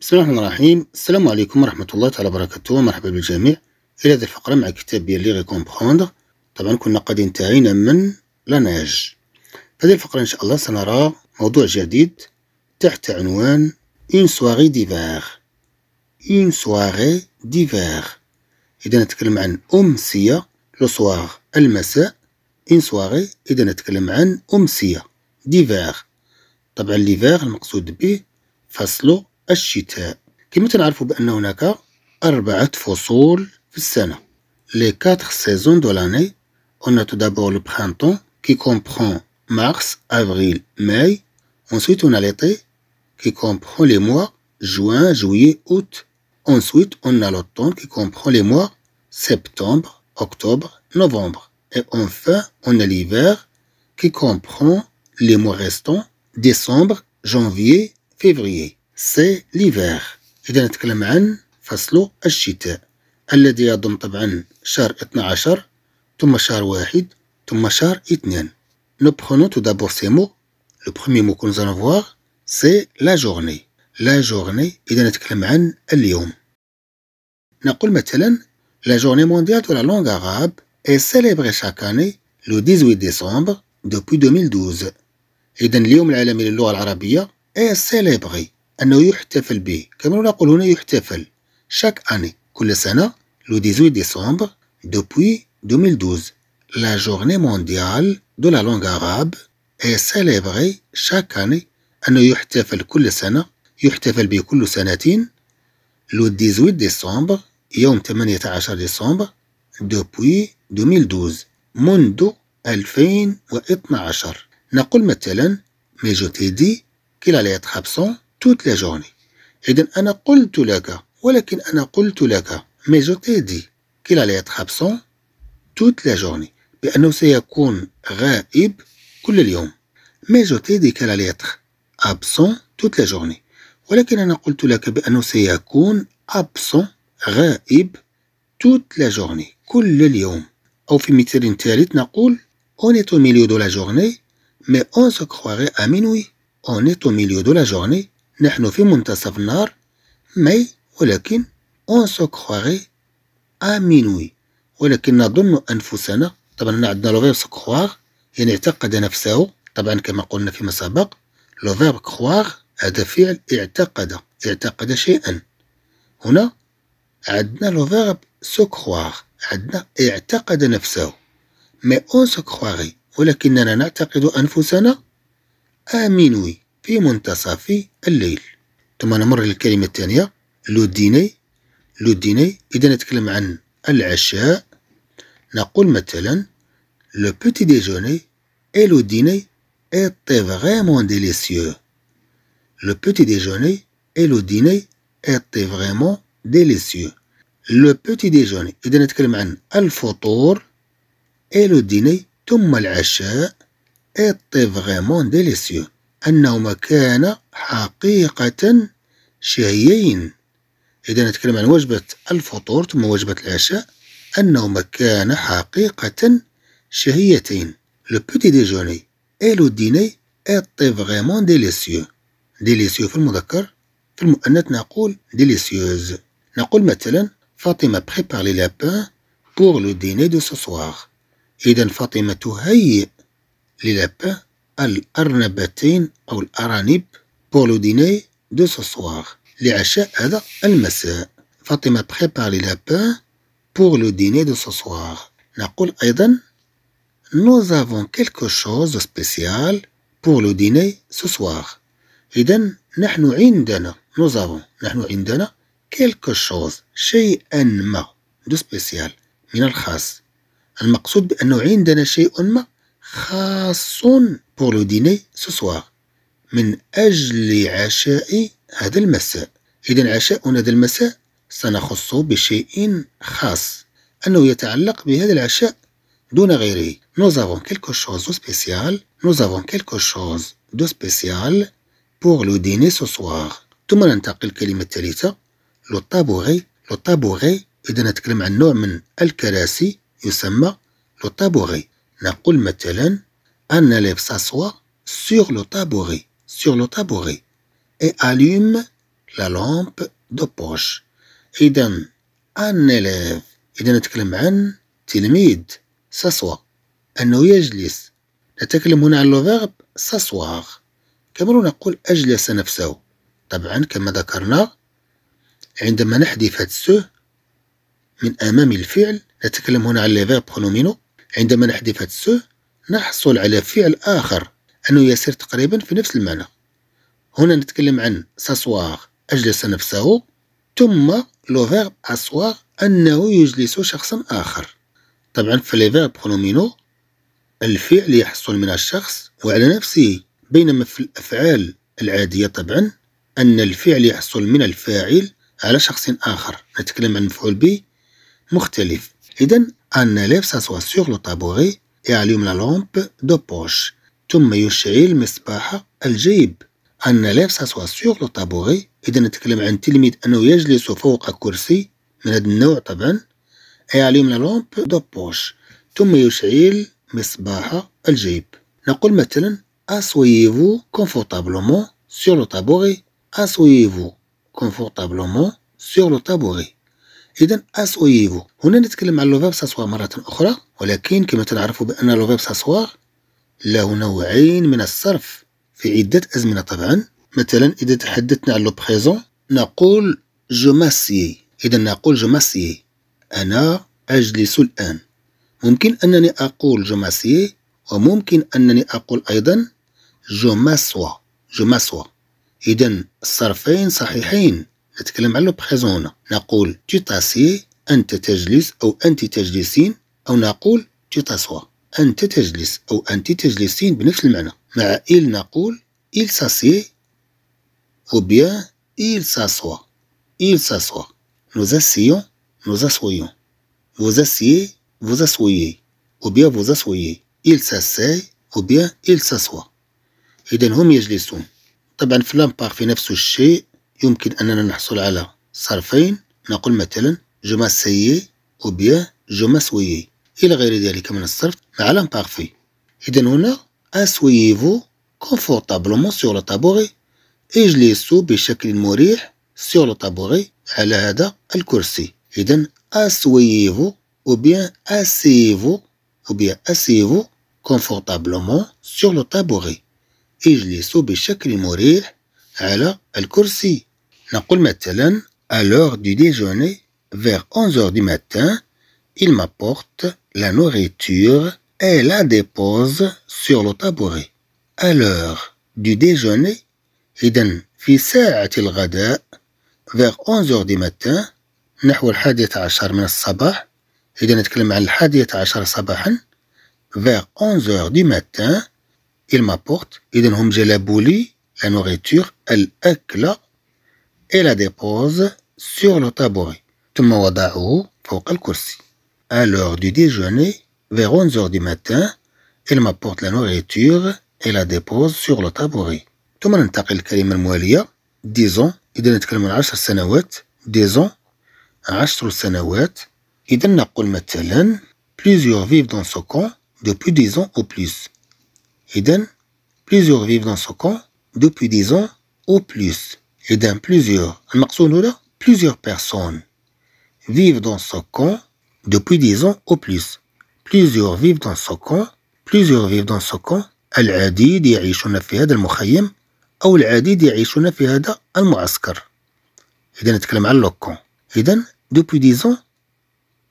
بسم الله الرحمن الرحيم السلام عليكم ورحمة الله تعالى وبركاته مرحبا بالجميع إلى هذه الفقرة مع كتاب بيان لي كومبخوندر طبعا كنا قد انتهينا من لاناج في هذه الفقرة إن شاء الله سنرى موضوع جديد تحت عنوان اون سواغي ديفاغ اون سواغي ديفاغ إذا نتكلم عن أمسية لو سواغ المساء اون سواغي إذا نتكلم عن أمسية ديفاغ طبعا ليفاغ المقصود به فصل les quatre saisons de l'année on a tout d'abord le printemps qui comprend mars, avril, mai ensuite on a l'été qui comprend les mois juin, juillet, août ensuite on a l'automne qui comprend les mois septembre, octobre, novembre et enfin on a l'hiver qui comprend les mois restants décembre, janvier, février سي ليفير إذا نتكلم عن فصل الشتاء الذي يضم طبعا شهر 12 ثم شهر واحد ثم شهر اثنان Nous prenons tout d'abord ces mots. Le premier mot que nous allons voir, c'est la journée. La journée, إذا نتكلم عن اليوم. نقول مثلا La journée mondiale de la langue arabe est célébrée chaque année le 18 décembre depuis 2012. إذا اليوم العالمي للغة العربية est célébré أنه يحتفل به كما نقول هنا يحتفل chaque année كل سنة le 18 décembre depuis 2012 la journée mondiale de la langue arabe est célébrée chaque année أنه يحتفل كل سنة يحتفل به كل سنتين le 18 décembre يوم 18 ديسمبر depuis 2012 منذ 2012 نقول مثلا mais je t'ai dit qu'il allait être absent toute la journée. Et إذن أنا قلت لك ولكن أنا قلت لك mais je t'ai dit qu'il allait être absent toute la journée بأنه سيكون غائب كل اليوم mais je t'ai dit qu'il allait être absent toute la journée ولكن أنا قلت لك بأنه سيكون absent غائب toute la journée كل اليوم أو في مثال ثالث نقول on est au milieu de la journée mais on se croirait à minuit on est au milieu de la journée نحن في منتصف النهار مي ولكن اون سو كخواغي امينوي ولكن نظن انفسنا طبعا هنا عندنا لو فيرب كخواغ يعني اعتقد نفسه طبعا كما قلنا فيما سبق لو فيرب كخواغ هذا فعل اعتقد اعتقد شيئا هنا عندنا لو فيرب سو كخواغ عندنا اعتقد نفسه مي اون سو كخواغي ولكننا نعتقد انفسنا امينوي monta le monde le dîner le dîner et le petit déjeuner et le dîner était vraiment délicieux le petit déjeuner et le dîner était vraiment délicieux le petit déjeuner et de et le dîner tout était vraiment délicieux أنهما كانا حقيقة شهيين إذا نتكلم عن وجبة الفطور ثم وجبة العشاء أنهما كانا حقيقة شهيتين لو بوتي ديجوني اي لو ديني إيطي فغيمون ديليسيو ديليسيو في المذكر في المؤنث نقول ديليسيوز نقول مثلا فاطمة بريبار لي لابان بور لو ديني دو سوسواغ إذا فاطمة تهيئ لي لابان الأرنبتين أو الأرانب ديني دو سوسواغ لعشاء هذا المساء فاطمة بريبار لي لابان بور لو ديني دو سوسواغ نقول أيضا nous avons quelque chose spécial pour le dîner ce إذا نحن عندنا nous avons نحن عندنا quelque شوز شيئا ما دو سبيسيال من الخاص المقصود بأنه عندنا شيء ما خاص pour le dîner ce soir من أجل عشاء هذا المساء إذا عشاءنا هذا المساء سنخص بشيء خاص أنه يتعلق بهذا العشاء دون غيره Nous avons quelque chose de spécial Nous avons quelque chose de spécial pour le dîner ce soir ثم ننتقل الكلمة الثالثة لو طابوغي لو طابوغي إذا نتكلم عن نوع من الكراسي يسمى لو طابوغي نقول مثلا un élève s'assoit sur le tabouret, sur le tabouret et allume la lampe de poche. إذا un élève إذا نتكلم عن تلميذ s'assoit أنه يجلس نتكلم هنا عن لو فيرب s'asseoir كما نقول أجلس نفسه طبعا كما ذكرنا عندما نحذف هاد سو من أمام الفعل نتكلم هنا على لي فيرب عندما نحذف هاد سو نحصل على فعل آخر أنه يسير تقريبا في نفس المعنى هنا نتكلم عن ساسواغ أجلس نفسه ثم لو فيرب أسواغ أنه يجلس شخصا آخر طبعا في لي فيرب برونومينو الفعل يحصل من الشخص وعلى نفسه بينما في الأفعال العادية طبعا أن الفعل يحصل من الفاعل على شخص آخر نتكلم عن مفعول به مختلف إذا أن ليف ساسوا سور لو طابوغي يعلم لا لامب دو بوش ثم يشعل مصباح الجيب أن ليف ساسوا سور لو طابوري إذا نتكلم عن تلميذ أنه يجلس فوق كرسي من هذا النوع طبعا يعلم لا لامب دو بوش ثم يشعل مصباح الجيب نقول مثلا اسويفو كونفورتابلومون سور لو طابوري اسويفو كونفورتابلومون سور لو طابوري إذا أس أو هنا نتكلم عن لو فيرب مرة أخرى ولكن كما تعرفوا بأن لو فيرب له نوعين من الصرف في عدة أزمنة طبعا مثلا إذا تحدثنا عن لو بريزون نقول جو ماسيي إذا نقول جو ماسيي أنا أجلس الآن ممكن أنني أقول جو ماسيي وممكن أنني أقول أيضا جو ماسوا جو ماسوا إذا الصرفين صحيحين نتكلم على لو بريزون هنا نقول تي تاسي انت تجلس او انت تجلسين او نقول تي تاسوا انت تجلس او انت تجلسين بنفس المعنى مع إل نقول إل ساسي أو بيان إل ساسوا إل ساسوا نوز اسيون نوز اسويون فوز اسيي فوز اسويي أو بيان فوز اسويي إل ساسي أو بيان إل ساسوا إذا هم يجلسون طبعا في لامبار في نفس الشيء يمكن أننا نحصل على صرفين نقول مثلا جو سيي أو بيا جو سويي إلى غير ذلك من الصرف مع لامبارفي إذا هنا أسويفو كونفورتابلومون سيغ لو طابوغي إجليسو بشكل مريح سيغ لو طابوغي على هذا الكرسي إذا أسويفو أو بيان أسيفو أو بيان أسيفو كونفورتابلومون سيغ لو طابوغي إجليسو بشكل مريح على الكرسي نقول مثلا à l'heure du déjeuner, vers 11 heures du matin, il m'apporte la nourriture et la dépose sur le tabouret. À l'heure du déjeuner, إذا في ساعة الغداء vers 11 heures du matin نحو الحادية عشر من الصباح إذا نتكلم عن الحادية عشر صباحا vers 11 heures du matin il m'apporte إذا هم جلبوا لي la nourriture الأكلة et la dépose sur le tabouret. À l'heure du déjeuner, vers 11 heures du matin, elle m'apporte la nourriture et la dépose sur le tabouret. Disons, إذا نتكلم عن عشر سنوات سنوات نقول مثلا plusieurs vivent dans ce camp depuis dix ans ou plus إذا plusieurs vivent dans ce camp depuis 10 ans ou plus إذا plusieurs المقصود هنا plusieurs personnes vivent dans ce camp depuis 10 ans au plus plusieurs vivent dans ce camp plusieurs vivent dans ce camp العديد يعيشون في هذا المخيم أو العديد يعيشون في هذا المعسكر إذا نتكلم على كون. إذا دوبوي ديزون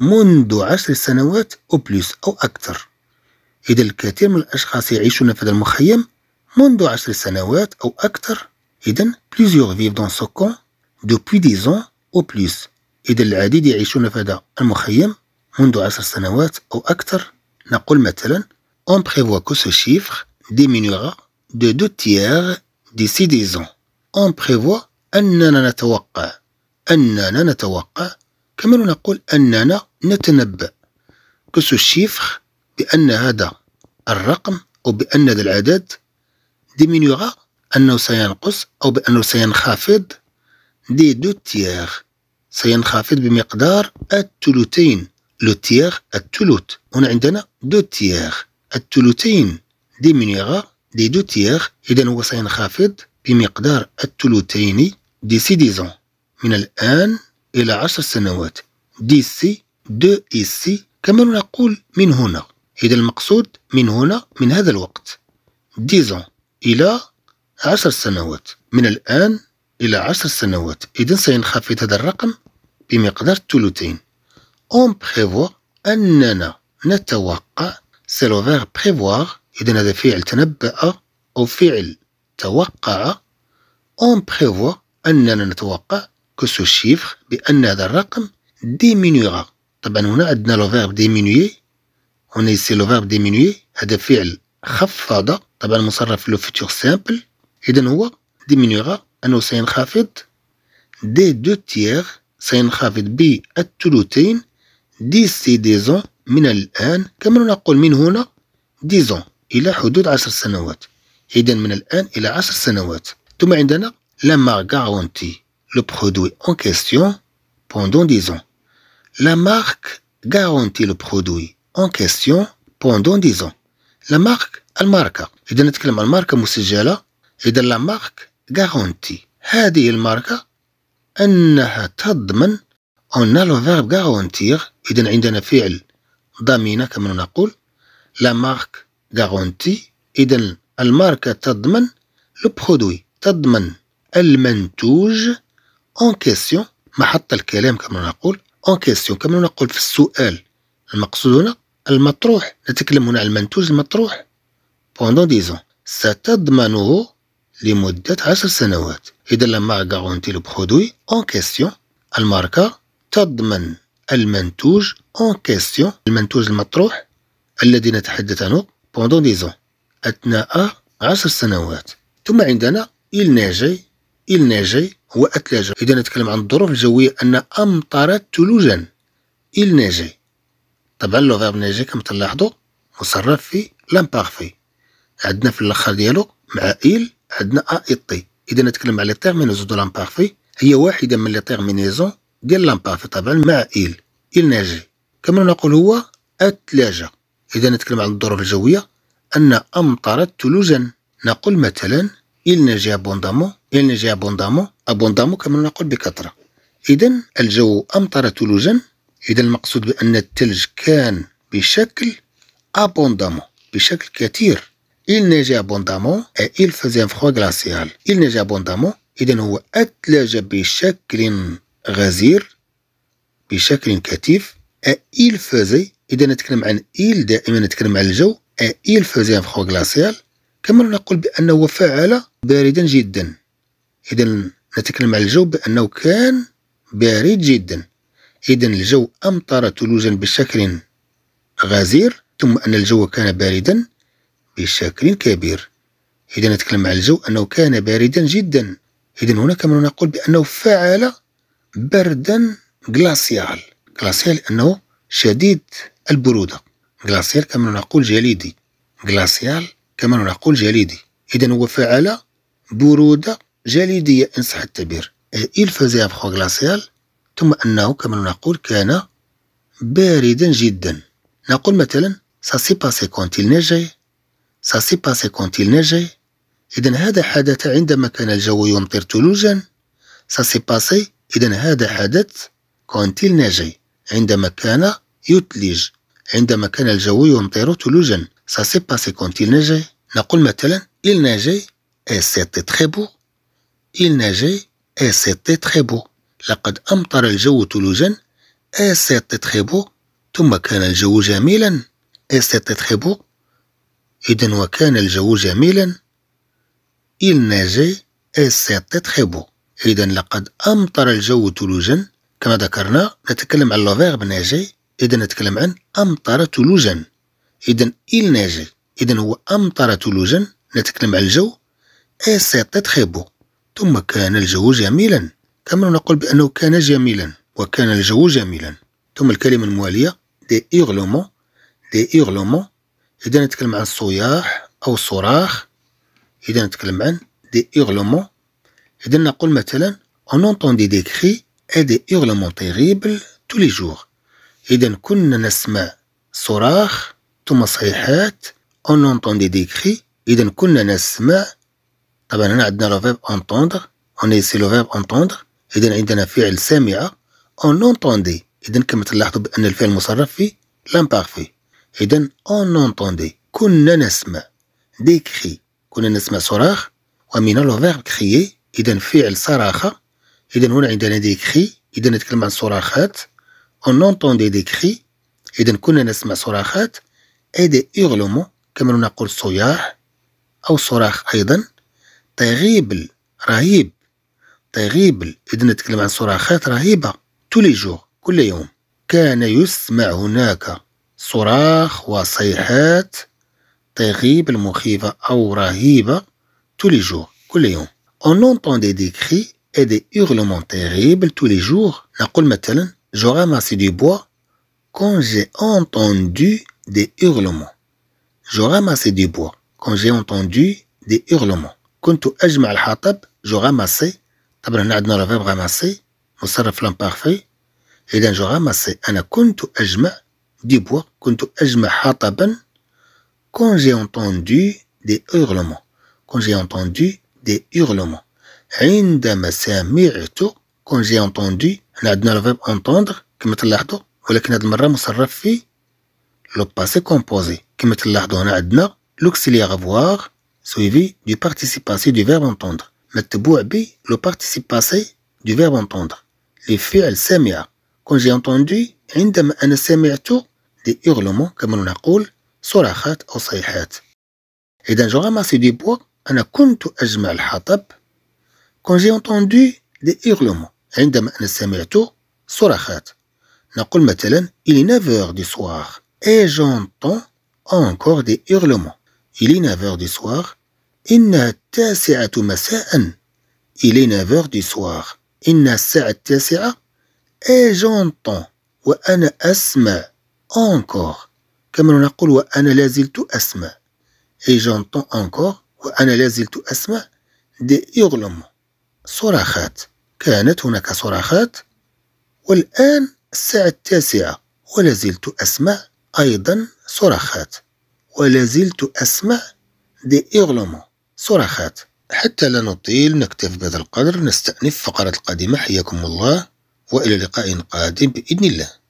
منذ عشر سنوات أو بلوس أو أكثر إذا الكثير من الأشخاص يعيشون في هذا المخيم منذ عشر سنوات أو أكثر إذا بليزيوغ فيف دون سو كون دوبوي دي زون أو بلوس إذا العديد يعيشون في هذا المخيم منذ عشر سنوات أو أكثر نقول مثلا on prévoit que ce chiffre diminuera de deux tiers d'ici dix ans. On prévoit أننا نتوقع أننا نتوقع كما نقول أننا نتنبأ que ce chiffre بأن هذا الرقم أو بأن هذا العدد diminuera أنه سينقص أو بأنه سينخفض دي دو تيغ سينخفض بمقدار الثلثين لو تيغ الثلث هنا عندنا دو تيغ الثلثين مينيغا دي دو تيغ إذا هو سينخفض بمقدار الثلثين دي ديزون من الآن إلى عشر سنوات دي سي دو إي سي كما نقول من هنا إذا المقصود من هنا من هذا الوقت ديزون إلى عشر سنوات من الآن إلى عشر سنوات إذن سينخفض هذا الرقم بمقدار ثلثين اون بريفوا أننا نتوقع سي لو فيغ بريفوار إذن هذا فعل تنبأ أو فعل توقع اون بريفوا أننا نتوقع كو شيفر بأن هذا الرقم ديمينيورا طبعا هنا عندنا لو فيرب ديمينيي هنا سي لو فيرب ديمينيي هذا فعل خفض طبعا مصرف لو فيتور سامبل إذا هو ديمينيغا أنه سينخفض دي دو تيغ سينخفض بالثلثين دي سي دي زون من الآن كما نقول من هنا دي زون إلى حدود عشر سنوات إذا من الآن إلى عشر سنوات ثم عندنا لا غارونتي لو برودوي اون كيستيون بوندون زون لا مارك غارونتي لو برودوي اون كيستيون بوندون زون لا مارك الماركة إذا نتكلم عن ماركة مسجلة إذا لا مارك غارونتي هذه الماركة أنها تضمن أن لو فيرب غارونتيغ إذا عندنا فعل ضامنة كما نقول لا مارك غارونتي إذا الماركة تضمن لو برودوي تضمن المنتوج اون كيسيون محط الكلام كما نقول اون كيسيون كما نقول في السؤال المقصود هنا المطروح نتكلم هنا عن المنتوج المطروح بوندون ديزون ستضمنه لمدة عشر سنوات إذا لما غارونتي برودوي أون كيستيون الماركة تضمن المنتوج أون كيستيون المنتوج المطروح الذي نتحدث عنه بوندون ديزون أثناء عشر سنوات ثم عندنا ناجي إل ناجي هو أتلاجة إذا نتكلم عن الظروف الجوية أن أمطرت ثلوجا ناجي طبعا لو فيرب ناجي كما تلاحظوا مصرف في لامبارفي عندنا في الاخر ديالو مع إل عندنا ا اي طي اذا نتكلم على تيرمينوز دو لامبارفي هي واحده من لي تيرمينيزون ديال لامبارفي طبعا مع ايل ايل ناجي كما نقول هو الثلاجه اذا نتكلم عن الظروف الجويه ان امطرت ثلوجا نقول مثلا ايل ناجي ابوندامون ايل ناجي ابوندامون ابوندامون كما نقول بكثره اذا الجو امطر ثلوجا اذا المقصود بان الثلج كان بشكل ابوندامون بشكل كثير Il neigeait abondamment et il faisait un froid glacial. Il neigeait abondamment إذا هو أتلج بشكل غزير بشكل كثيف إيل فازي إذا نتكلم عن إيل دائما نتكلم عن الجو إيل فازي فخو غلاسيال كما نقول بأنه فعل باردا جدا إذا نتكلم عن الجو بأنه كان بارد جدا إذا الجو أمطر ثلوجا بشكل غزير ثم أن الجو كان باردا بشكل كبير إذا نتكلم على الجو أنه كان باردا جدا إذا هناك من نقول بأنه فعل بردا جلاسيال غلاسيال لأنه شديد البرودة جلاسيال كما نقول جليدي جلاسيال كما نقول جليدي إذا هو فعل برودة جليدية إن صح التعبير إل فازي أبخو جلاسيال ثم أنه كما نقول كان باردا جدا نقول مثلا سا سي باسي كونت il neigeait Ça s'est passé quand il neigeait. إذا هذا حدث عندما كان الجو يمطر ثلوجا. Ça s'est passé. إذا هذا حدث quand il neigeait. عندما كان يثلج. عندما كان الجو يمطر ثلوجا. Ça s'est passé quand il neigeait. نقول مثلا il neigeait et c'était très beau. Il neigeait et c'était très beau. لقد أمطر الجو ثلوجا. et c'était très beau. ثم كان الجو جميلا. et c'était très beau. إذا وكان الجو جميلا إل neigeait et c'était très beau إذا لقد أمطر الجو تلوجا كما ذكرنا نتكلم عن لو فيرب نيجي إذا نتكلم عن أمطر تلوجا إذا إل ناجي إذا هو أمطر تلوجا نتكلم عن الجو et c'était très ثم كان الجو جميلا كما نقول بأنه كان جميلا وكان الجو جميلا ثم الكلمة الموالية دي إيغلومون دي إيغلومون إذا نتكلم عن صياح أو صراخ إذا نتكلم عن دي إغلومون إذا نقول مثلا أون أونتون دي ديكخي أ دي hurlements تيغيبل تو لي jours إذا كنا نسمع صراخ ثم صيحات أون أونتون دي ديكخي إذا كنا نسمع طبعا هنا عندنا لو فيرب أونتوندغ أون إيسي لو فيرب أونتوندغ إذا عندنا فعل سامعة أونتون دي إذا كما تلاحظوا بأن الفعل مصرف في لامبارفي إذا أون أونتوندي كنا نسمع دي كخي كنا نسمع صراخ ومن لو فيرب كخيي إذا فعل صراخة إذا هنا عندنا دي كخي إذا نتكلم عن صراخات أون أونتوندي دي كخي إذا كنا نسمع صراخات أي دي كما نقول صياح أو صراخ أيضا تغيبل رهيب تغيبل إذا نتكلم عن صراخات رهيبة تولي جور كل يوم كان يسمع هناك صراخ وصيحات تغيب المخيفة أو رهيبة tous les jours كل يوم on entendait des cris et des hurlements terribles tous les jours نقول مثلا je ramassais du bois quand j'ai entendu des hurlements je ramassais du bois quand j'ai entendu des hurlements كنت أجمع الحطب جو غاماسي طبعا هنا عندنا رفيب غاماسي مصرف لامبارفي إذا جو غاماسي أنا كنت أجمع du bois quand j'ai entendu des hurlements, quand j'ai entendu des hurlements. quand j'ai entendu, verbe entendre, le passé composé, l'auxiliaire avoir suivi du participe du verbe entendre. le participe passé du verbe entendre. Les faits elles quand j'ai entendu, عندما أنا سمعت دي إغلومون كما نقول صراخات أو صيحات إذا جو غاماسي دي بوا أنا كنت أجمع الحطب كون جي أونتوندو دي إغلومون عندما أنا سمعت صراخات نقول مثلا إلي نافوغ دي سواغ إي جونتون أونكوغ دي إغلومون إلي نافوغ دي سواغ إنها التاسعة مساء إلي نافوغ دي سواغ إنها الساعة التاسعة إي جونتون وأنا أسمع encore كما نقول وأنا لا زلت أسمع et j'entends encore وأنا لا زلت أسمع دي يغلم صراخات كانت هناك صراخات والآن الساعة التاسعة ولا زلت أسمع أيضا صراخات ولا زلت أسمع دي إغلومون صراخات حتى لا نطيل نكتف بهذا القدر نستأنف فقرة القادمة حياكم الله وإلى لقاء قادم بإذن الله